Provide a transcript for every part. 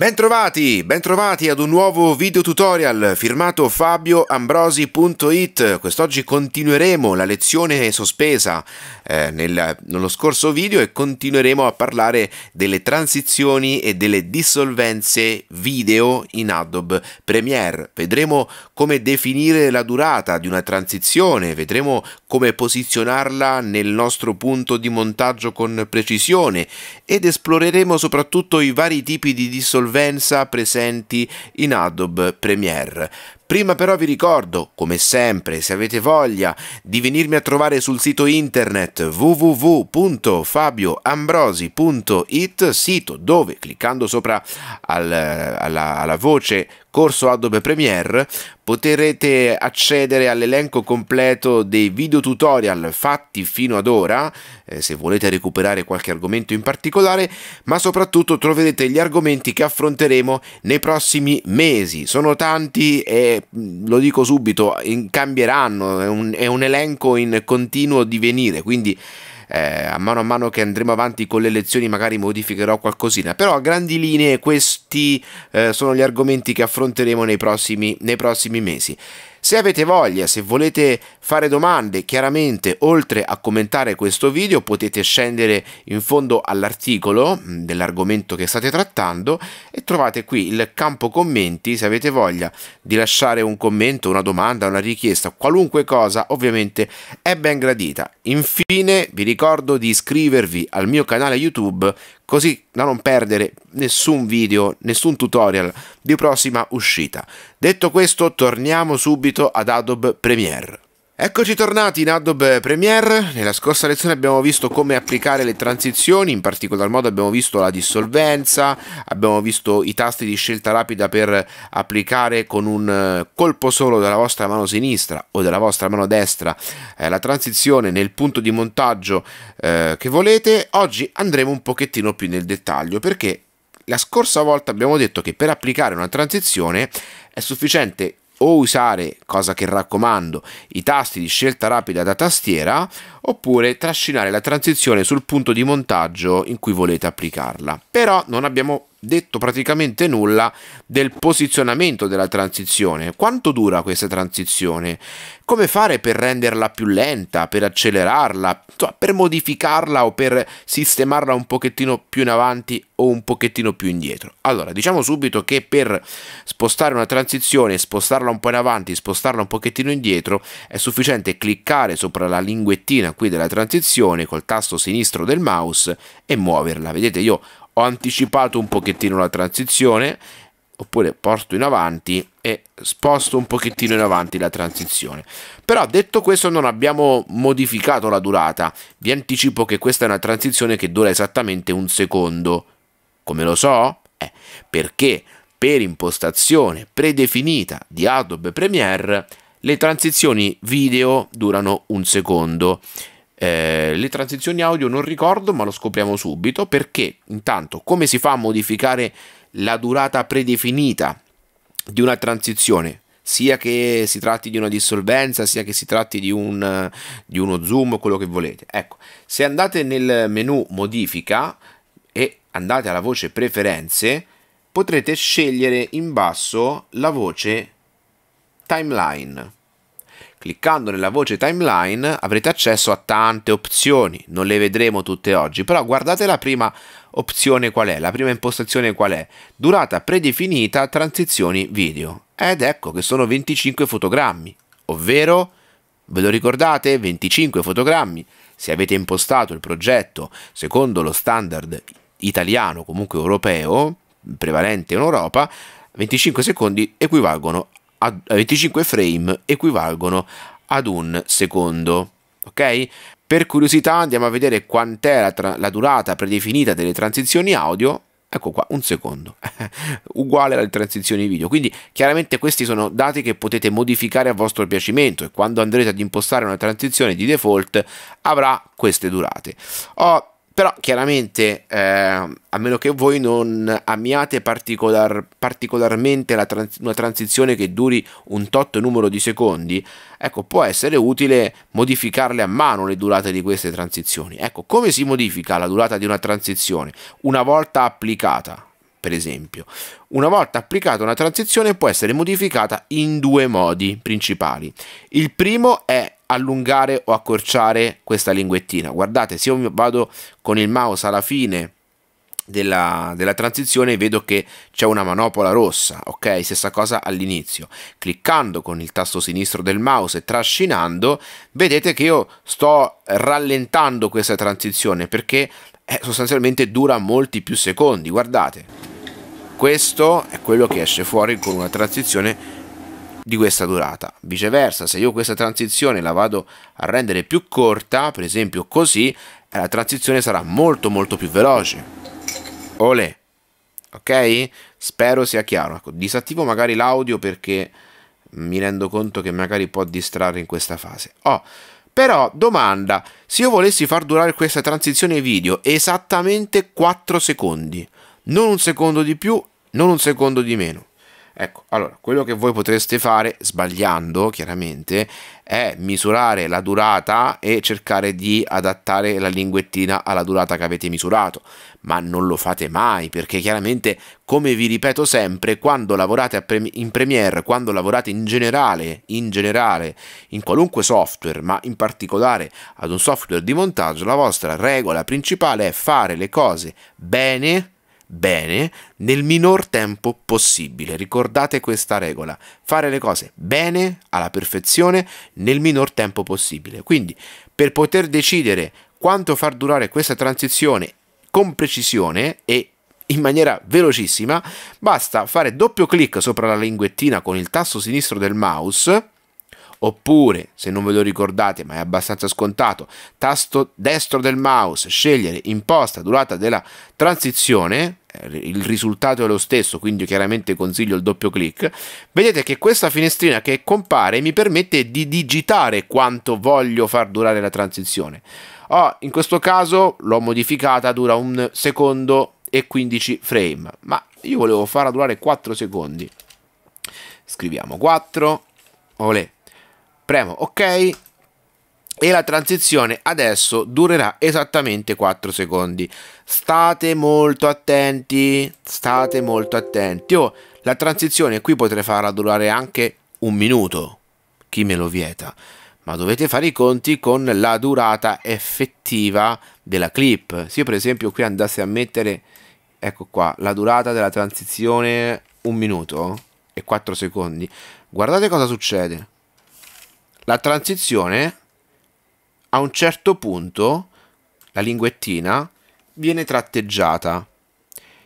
Bentrovati, bentrovati ad un nuovo video tutorial firmato fabioambrosi.it. Quest'oggi continueremo la lezione sospesa eh, nel, nello scorso video e continueremo a parlare delle transizioni e delle dissolvenze video in Adobe Premiere. Vedremo come definire la durata di una transizione, vedremo come posizionarla nel nostro punto di montaggio con precisione ed esploreremo soprattutto i vari tipi di dissolvenze solvenza presenti in Adobe Premiere. Prima però vi ricordo, come sempre, se avete voglia, di venirmi a trovare sul sito internet www.fabioambrosi.it, sito dove cliccando sopra al, alla, alla voce corso Adobe Premiere potrete accedere all'elenco completo dei video tutorial fatti fino ad ora, eh, se volete recuperare qualche argomento in particolare, ma soprattutto troverete gli argomenti che affronteremo nei prossimi mesi. Sono tanti e lo dico subito, in, cambieranno, è un, è un elenco in continuo divenire, quindi eh, a mano a mano che andremo avanti con le lezioni magari modificherò qualcosina, però a grandi linee questi eh, sono gli argomenti che affronteremo nei prossimi, nei prossimi mesi. Se avete voglia, se volete fare domande, chiaramente oltre a commentare questo video potete scendere in fondo all'articolo mm, dell'argomento che state trattando e trovate qui il campo commenti se avete voglia di lasciare un commento, una domanda, una richiesta, qualunque cosa ovviamente è ben gradita. Infine vi ricordo di iscrivervi al mio canale YouTube così da non perdere nessun video, nessun tutorial di prossima uscita. Detto questo, torniamo subito ad Adobe Premiere. Eccoci tornati in Adobe Premiere, nella scorsa lezione abbiamo visto come applicare le transizioni, in particolar modo abbiamo visto la dissolvenza, abbiamo visto i tasti di scelta rapida per applicare con un eh, colpo solo della vostra mano sinistra o della vostra mano destra eh, la transizione nel punto di montaggio eh, che volete, oggi andremo un pochettino più nel dettaglio perché la scorsa volta abbiamo detto che per applicare una transizione è sufficiente o usare, cosa che raccomando, i tasti di scelta rapida da tastiera oppure trascinare la transizione sul punto di montaggio in cui volete applicarla. Però non abbiamo detto praticamente nulla del posizionamento della transizione. Quanto dura questa transizione? Come fare per renderla più lenta, per accelerarla, per modificarla o per sistemarla un pochettino più in avanti o un pochettino più indietro? Allora, diciamo subito che per spostare una transizione, spostarla un po' in avanti, spostarla un pochettino indietro, è sufficiente cliccare sopra la linguettina qui della transizione col tasto sinistro del mouse e muoverla. Vedete, io ho anticipato un pochettino la transizione oppure porto in avanti e sposto un pochettino in avanti la transizione. Però detto questo non abbiamo modificato la durata, vi anticipo che questa è una transizione che dura esattamente un secondo. Come lo so? Eh, perché per impostazione predefinita di Adobe Premiere le transizioni video durano un secondo eh, le transizioni audio non ricordo, ma lo scopriamo subito perché intanto come si fa a modificare la durata predefinita di una transizione? sia che si tratti di una dissolvenza, sia che si tratti di, un, di uno zoom, quello che volete. Ecco, se andate nel menu modifica e andate alla voce preferenze, potrete scegliere in basso la voce timeline cliccando nella voce timeline avrete accesso a tante opzioni, non le vedremo tutte oggi, però guardate la prima opzione qual è, la prima impostazione qual è, durata predefinita transizioni video, ed ecco che sono 25 fotogrammi, ovvero, ve lo ricordate, 25 fotogrammi, se avete impostato il progetto secondo lo standard italiano, comunque europeo, prevalente in Europa, 25 secondi equivalgono a 25 eh, frame equivalgono ad un secondo. Ok? Per curiosità andiamo a vedere quant'era tra- la durata predefinita delle transizioni audio. Ecco qua, un secondo, uguale alle transizioni video. Quindi chiaramente questi sono dati che potete modificare a vostro piacimento e quando andrete ad impostare una transizione di default avrà queste durate. Ho però chiaramente, eh, a meno che voi non amiate particolar, particolarmente trans- una transizione che duri un tot numero di secondi, ecco, può essere utile modificarle a mano le durate di queste transizioni. Ecco, come si modifica la durata di una transizione una volta applicata? per esempio. Una volta applicata una transizione può essere modificata in due modi principali. Il primo è allungare o accorciare questa linguettina. Guardate, se io vado con il mouse alla fine della, della, transizione vedo che c'è una manopola rossa, ok? Stessa cosa all'inizio. Cliccando con il tasto sinistro del mouse e trascinando, vedete che io sto rallentando questa transizione perché eh, sostanzialmente dura molti più secondi, guardate. Questo è quello che esce fuori con una transizione di questa durata. Viceversa, se io questa transizione la vado a rendere più corta, per esempio così, eh, la transizione sarà molto molto più veloce. Ole. Ok? Spero sia chiaro. Ecco, disattivo magari l'audio perché mi rendo conto che magari può distrarre in questa fase. Oh, però domanda, se io volessi far durare questa transizione video esattamente 4 secondi, non un secondo di più, non un secondo di meno, Ecco, allora, quello che voi potreste fare, sbagliando chiaramente, è misurare la durata e cercare di adattare la linguettina alla durata che avete misurato, ma non lo fate mai perché chiaramente, come vi ripeto sempre, quando lavorate in Premiere, quando lavorate in generale, in generale, in qualunque software, ma in particolare ad un software di montaggio, la vostra regola principale è fare le cose bene bene nel minor tempo possibile. Ricordate questa regola, fare le cose bene alla perfezione nel minor tempo possibile. Quindi per poter decidere quanto far durare questa transizione con precisione e in maniera velocissima, basta fare doppio clic sopra la linguettina con il tasto sinistro del mouse Oppure, se non ve lo ricordate ma è abbastanza scontato, tasto destro del mouse, scegliere imposta durata della transizione, eh, il risultato è lo stesso, quindi chiaramente consiglio il doppio clic. Vedete che questa finestrina che compare mi permette di digitare quanto voglio far durare la transizione. Oh, in questo caso l'ho modificata, dura un secondo e 15 frame, ma io volevo farla durare 4 secondi. Scriviamo 4, olè, Premo ok e la transizione adesso durerà esattamente 4 secondi. State molto attenti, state molto attenti. Oh, la transizione qui potrei farla durare anche un minuto, chi me lo vieta, ma dovete fare i conti con la durata effettiva della clip. Se io per esempio qui andassi a mettere, ecco qua, la durata della transizione un minuto e 4 secondi, guardate cosa succede la transizione a un certo punto, la linguettina, viene tratteggiata.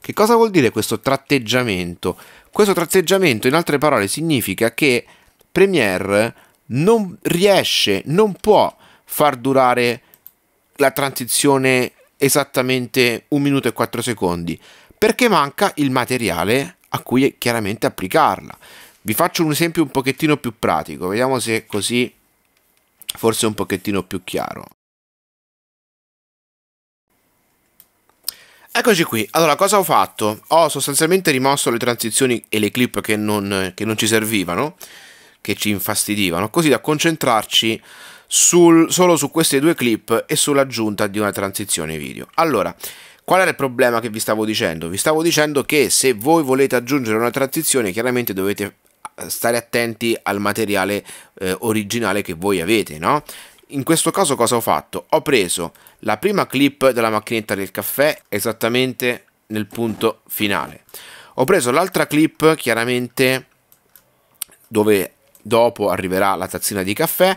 Che cosa vuol dire questo tratteggiamento? Questo tratteggiamento, in altre parole, significa che Premiere non riesce, non può far durare la transizione esattamente un minuto e quattro secondi perché manca il materiale a cui chiaramente applicarla. Vi faccio un esempio un pochettino più pratico, vediamo se così forse è un pochettino più chiaro. Eccoci qui, allora cosa ho fatto? Ho sostanzialmente rimosso le transizioni e le clip che non, che non ci servivano, che ci infastidivano, così da concentrarci sul, solo su queste due clip e sull'aggiunta di una transizione video. Allora, Qual era il problema che vi stavo dicendo? Vi stavo dicendo che se voi volete aggiungere una transizione, chiaramente dovete eh, stare attenti al materiale eh, originale che voi avete, no? In questo caso cosa ho fatto? Ho preso la prima clip della macchinetta del caffè esattamente nel punto finale. Ho preso l'altra clip chiaramente dove dopo arriverà la tazzina di caffè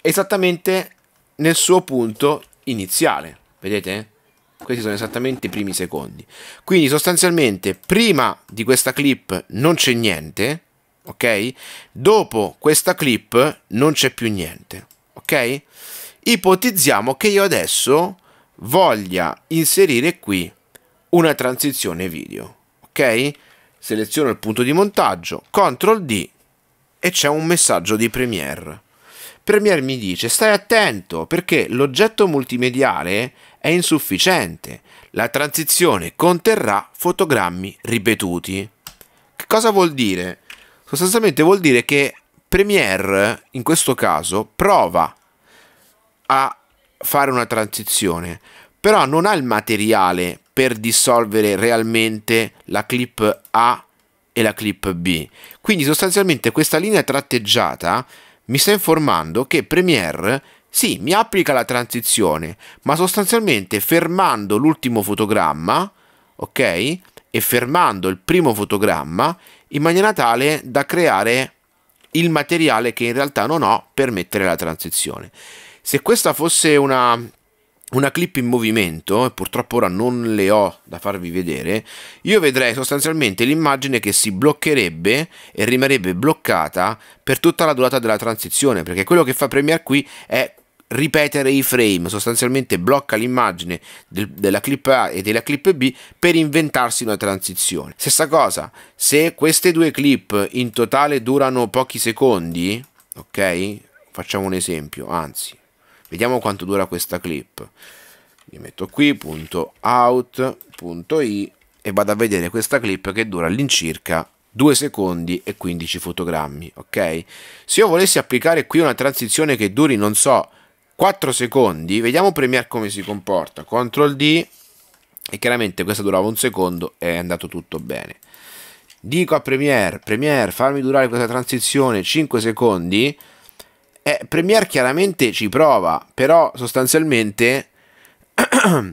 esattamente nel suo punto iniziale. Vedete? Questi sono esattamente i primi secondi. Quindi sostanzialmente prima di questa clip non c'è niente, ok? Dopo questa clip non c'è più niente, ok? Ipotizziamo che io adesso voglia inserire qui una transizione video, ok? Seleziono il punto di montaggio, CTRL D e c'è un messaggio di Premiere. Premiere mi dice stai attento perché l'oggetto multimediale è insufficiente, la transizione conterrà fotogrammi ripetuti. Che cosa vuol dire? sostanzialmente vuol dire che Premiere, in questo caso, prova a fare una transizione, però non ha il materiale per dissolvere realmente la clip A e la clip B. Quindi sostanzialmente questa linea tratteggiata mi sta informando che Premiere sì, mi applica la transizione, ma sostanzialmente fermando l'ultimo fotogramma, ok? E fermando il primo fotogramma, in maniera tale da creare il materiale che in realtà non ho per mettere la transizione. Se questa fosse una, una clip in movimento, e purtroppo ora non le ho da farvi vedere, io vedrei sostanzialmente l'immagine che si bloccherebbe e rimarrebbe bloccata per tutta la durata della transizione, perché quello che fa Premiere qui è ripetere i frame, sostanzialmente blocca l'immagine del, della clip A e della clip B per inventarsi una transizione. Stessa cosa, se queste due clip in totale durano pochi secondi, ok? Facciamo un esempio, anzi, vediamo quanto dura questa clip. Mi metto qui, punto out, punto i e vado a vedere questa clip che dura all'incirca 2 secondi e 15 fotogrammi, ok? Se io volessi applicare qui una transizione che duri, non so, 4 secondi, vediamo Premiere come si comporta, CTRL D e chiaramente questa durava un secondo e è andato tutto bene. Dico a Premiere, Premiere farmi durare questa transizione 5 secondi, eh, Premiere chiaramente ci prova, però sostanzialmente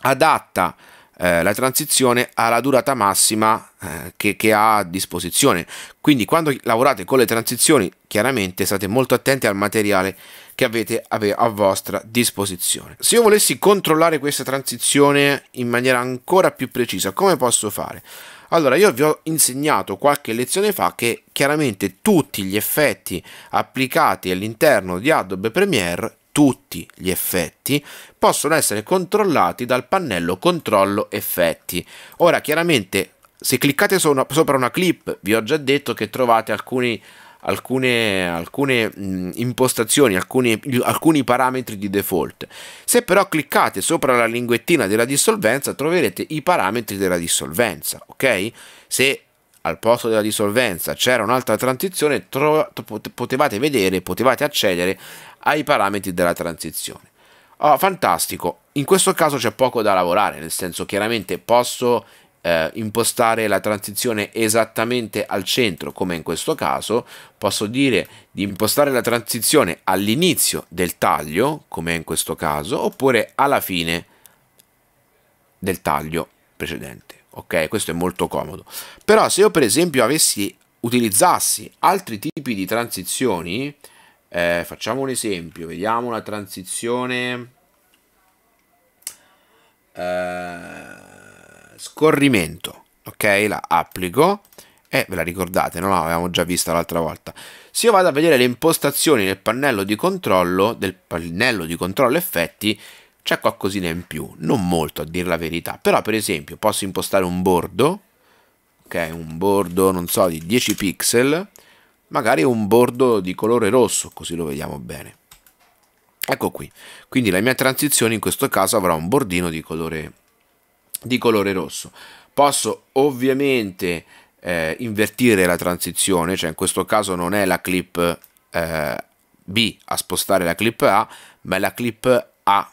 adatta eh, la transizione alla durata massima eh, che, che, ha a disposizione. Quindi quando lavorate con le transizioni, chiaramente state molto attenti al materiale che avete a vostra disposizione. Se io volessi controllare questa transizione in maniera ancora più precisa, come posso fare? Allora, io vi ho insegnato qualche lezione fa che chiaramente tutti gli effetti applicati all'interno di Adobe Premiere tutti gli effetti possono essere controllati dal pannello controllo effetti. Ora chiaramente se cliccate so una, sopra una clip vi ho già detto che trovate alcuni, alcune, alcune mh, impostazioni, alcuni, alcuni parametri di default. Se però cliccate sopra la linguettina della dissolvenza troverete i parametri della dissolvenza, ok? Se al posto della dissolvenza c'era un'altra transizione, potevate vedere, potevate accedere ai parametri della transizione. Oh, fantastico, in questo caso c'è poco da lavorare, nel senso chiaramente posso eh, impostare la transizione esattamente al centro, come in questo caso, posso dire di impostare la transizione all'inizio del taglio, come in questo caso, oppure alla fine del taglio precedente ok? Questo è molto comodo. Però se io per esempio avessi, utilizzassi altri tipi di transizioni, eh, facciamo un esempio, vediamo una transizione eh, scorrimento, ok? La applico e eh, ve la ricordate, non L'avevamo già vista l'altra volta. Se io vado a vedere le impostazioni nel pannello di controllo, del pannello di controllo effetti, c'è qualcosina in più, non molto a dire la verità, però per esempio posso impostare un bordo, che è un bordo, non so, di 10 pixel, magari un bordo di colore rosso, così lo vediamo bene. Ecco qui, quindi la mia transizione in questo caso avrà un bordino di colore, di colore rosso. Posso ovviamente eh, invertire la transizione, cioè in questo caso non è la clip eh, B a spostare la clip A, ma è la clip A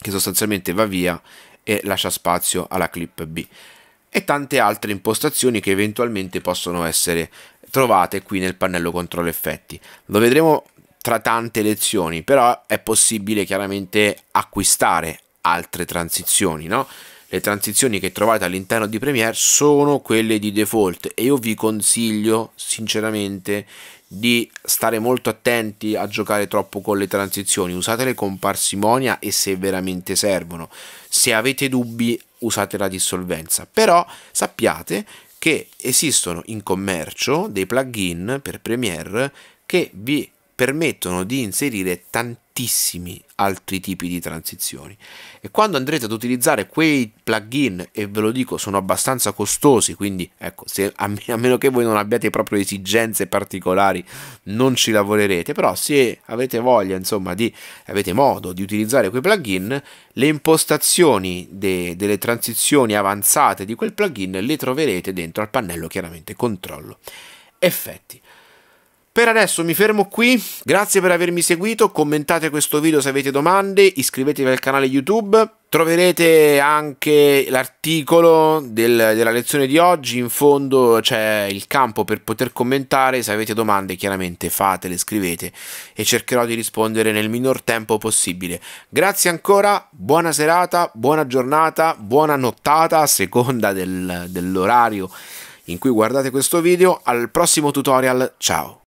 che sostanzialmente va via e lascia spazio alla clip B e tante altre impostazioni che eventualmente possono essere trovate qui nel pannello controllo effetti. Lo vedremo tra tante lezioni, però è possibile chiaramente acquistare altre transizioni, no? le transizioni che trovate all'interno di Premiere sono quelle di default e io vi consiglio sinceramente di stare molto attenti a giocare troppo con le transizioni, usatele con parsimonia e se veramente servono. Se avete dubbi usate la dissolvenza, però sappiate che esistono in commercio dei plugin per Premiere che vi permettono di inserire tantissimi altri tipi di transizioni e quando andrete ad utilizzare quei plugin e ve lo dico sono abbastanza costosi quindi ecco se, a, me, a meno che voi non abbiate proprio esigenze particolari non ci lavorerete però se avete voglia insomma di avete modo di utilizzare quei plugin le impostazioni de, delle transizioni avanzate di quel plugin le troverete dentro al pannello chiaramente controllo effetti per adesso mi fermo qui, grazie per avermi seguito, commentate questo video se avete domande, iscrivetevi al canale YouTube, troverete anche l'articolo del, della lezione di oggi, in fondo c'è il campo per poter commentare, se avete domande chiaramente fatele, scrivete e cercherò di rispondere nel minor tempo possibile. Grazie ancora, buona serata, buona giornata, buona nottata a seconda del, dell'orario in cui guardate questo video, al prossimo tutorial, ciao!